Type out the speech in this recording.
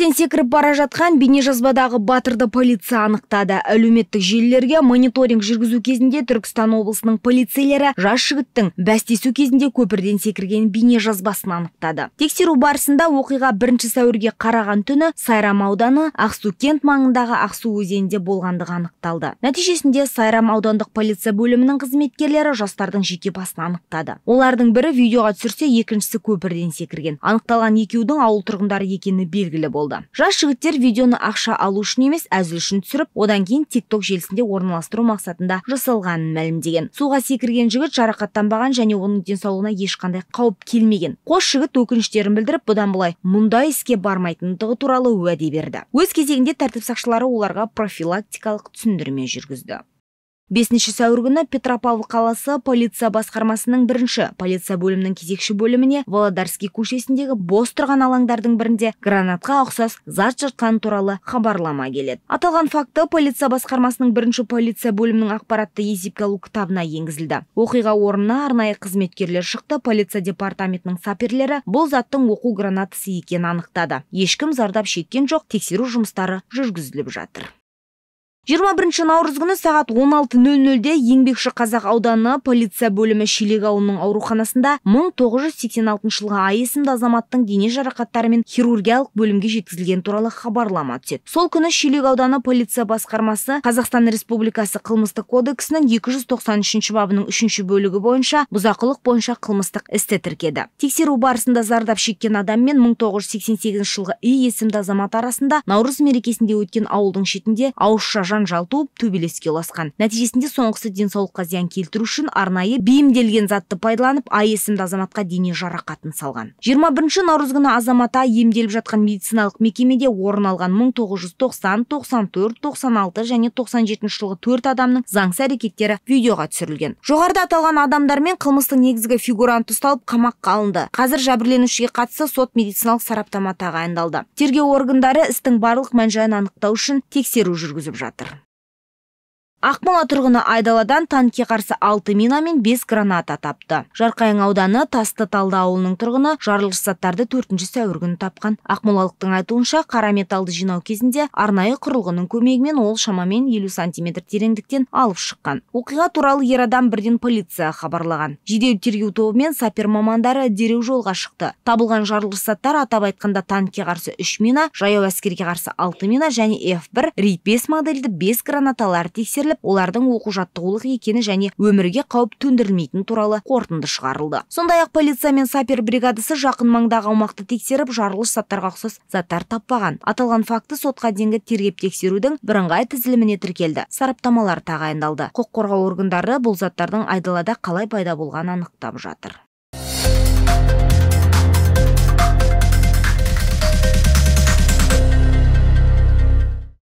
жерден секіріп бара жатқан бейнежазбадағы батырды полиция анықтады әлеуметтік желілерге мониторинг жүргізу кезінде түркістан облысының полицейлері жас жігіттің бәстесу кезінде көпірден секірген бейнежазбасын анықтады тексеру барысында оқиға бірінші сәуірге қараған түні сайрам ауданы ақсу кент маңындағы ақсу өзенінде болғандығы анықталды нәтижесінде сайрам аудандық полиция бөлімінің қызметкерлері жастардың жеке басын анықтады олардың бірі видеоға түсірсе екіншісі көпірден секірген анықталған екеудің ауыл тұрғындары екені белгілі болды болды жас жігіттер видеоны ақша алу үшін емес әзіл үшін түсіріп одан кейін тикток желісінде орналастыру мақсатында жасалғанын мәлімдеген суға секірген жігіт жарақаттанбаған және оның денсаулығына ешқандай қауіп келмеген қос жігіт өкініштерін білдіріп бұдан былай мұндай іске бармайтындығы туралы уәде берді өз кезегінде тәртіп сақшылары оларға профилактикалық түсіндірме жүргізді бесінші сәуір күні петропавл қаласы полиция басқармасының бірінші полиция бөлімінің кезекші бөліміне володарский көшесіндегі бос тұрған алаңдардың бірінде гранатқа ұқсас зат жатқаны туралы хабарлама келеді аталған факты полиция басқармасының бірінші полиция бөлімінің ақпаратты есепке алу кітабына енгізілді оқиға орнына арнайы қызметкерлер шықты полиция департаментінің саперлері бұл заттың оқу гранатасы екенін анықтады ешкім зардап шеккен жоқ тексеру жұмыстары жүргізіліп жатыр 21 наурыз күні сағат 16.00-де Еңбекші Қазақ ауданы полиция бөлімі Шилек ауылының ауруханасында 1986 жылғы а есімді азаматтың дене жарақаттарымен хирургиялық бөлімге жеткізілген туралы хабарлама түседі. Сол күні Шилек ауданы полиция басқармасы Қазақстан Республикасы қылмыстық кодексінің 293 бабының үшінші бөлігі бойынша бұзақылық бойынша қылмыстық істі тіркеді. Тексеру барысында зардап шеккен адам мен 1988 жылғы үй есімді азамат арасында наурыз мерекесінде өткен ауылдың шетінде ауызша жанжал туып төбелеске ұласқан нәтижесінде соңғысы денсаулыққа зиян келтіру үшін арнайы бейімделген затты пайдаланып а есімді азаматқа дене жарақатын салған 21 наурыз күні азамат а емделіп жатқан медициналық мекемеде орын алған 1990, 94, 96 және 97 жылғы төрт адамның заңсыз әрекеттері видеоға түсірілген жоғарыда аталған адамдармен қылмыстың негізгі фигуранты ұсталып қамаққа алынды қазір жәбірленушіге қатысты сот медициналық сараптама тағайындалды тергеу органдары істің барлық мән жайын анықтау үшін тексеру жүргізіп жатыр ақмола тұрғыны айдаладан танкке қарсы алты мина мен бес граната тапты жарқайың ауданы тасты талды ауылының тұрғыны жарылғыш заттарды төртінші сәуір күні тапқан ақмолалықтың айтуынша қара металды жинау кезінде арнайы құрылғының көмегімен ол шамамен елу сантиметр тереңдіктен алып шыққан оқиға туралы ер адам бірден полицияға хабарлаған жедел тергеу тобы мен сапер мамандары дереу жолға шықты табылған жарылғыш заттар атап айтқанда танкке қарсы үш мина жаяу әскерге қарсы алты мина және f бір рейд бес модельді бес гранаталар тексерілді олардың оқу жаттығулық екені және өмірге қауіп төндірілмейтіні туралы қорытынды шығарылды сондай ақ полиция мен сапер бригадасы жақын маңдағы аумақты тексеріп жарылыс заттарға ұқсас заттар таппаған аталған факті сотқа дейінгі тергеп тексерудің бірыңғай тізіліміне тіркелді сараптамалар тағайындалды құқық қорғау органдары бұл заттардың айдалада қалай пайда болғанын анықтап жатыр